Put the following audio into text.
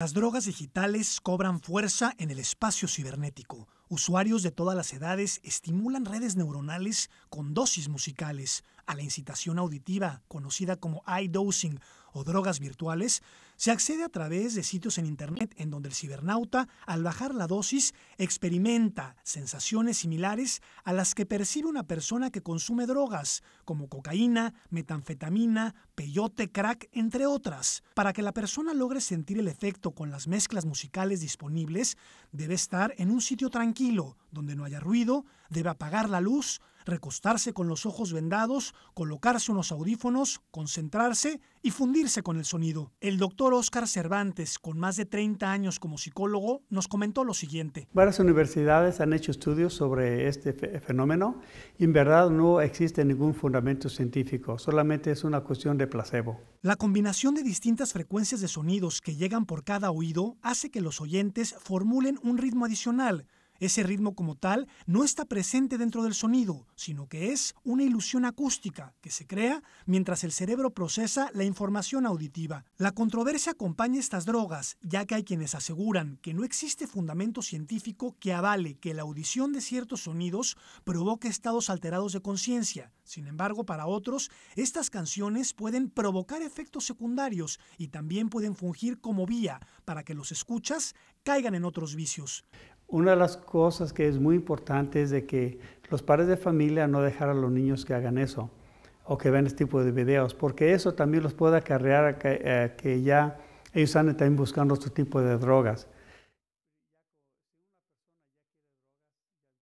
Las drogas digitales cobran fuerza en el espacio cibernético. Usuarios de todas las edades estimulan redes neuronales con dosis musicales, a la incitación auditiva, conocida como "i-dosing" o drogas virtuales, se accede a través de sitios en Internet en donde el cibernauta, al bajar la dosis, experimenta sensaciones similares a las que percibe una persona que consume drogas, como cocaína, metanfetamina, peyote, crack, entre otras. Para que la persona logre sentir el efecto con las mezclas musicales disponibles, debe estar en un sitio tranquilo, donde no haya ruido, debe apagar la luz, recostarse con los ojos vendados, colocarse unos audífonos, concentrarse y fundirse con el sonido. El doctor Oscar Cervantes, con más de 30 años como psicólogo, nos comentó lo siguiente. Varias universidades han hecho estudios sobre este fenómeno y en verdad no existe ningún fundamento científico, solamente es una cuestión de placebo. La combinación de distintas frecuencias de sonidos que llegan por cada oído hace que los oyentes formulen un ritmo adicional ese ritmo como tal no está presente dentro del sonido, sino que es una ilusión acústica que se crea mientras el cerebro procesa la información auditiva. La controversia acompaña estas drogas, ya que hay quienes aseguran que no existe fundamento científico que avale que la audición de ciertos sonidos provoque estados alterados de conciencia. Sin embargo, para otros, estas canciones pueden provocar efectos secundarios y también pueden fungir como vía para que los escuchas caigan en otros vicios. Una de las cosas que es muy importante es de que los padres de familia no dejar a los niños que hagan eso o que vean este tipo de videos, porque eso también los puede acarrear a que, que ya ellos anden también buscando otro tipo de drogas.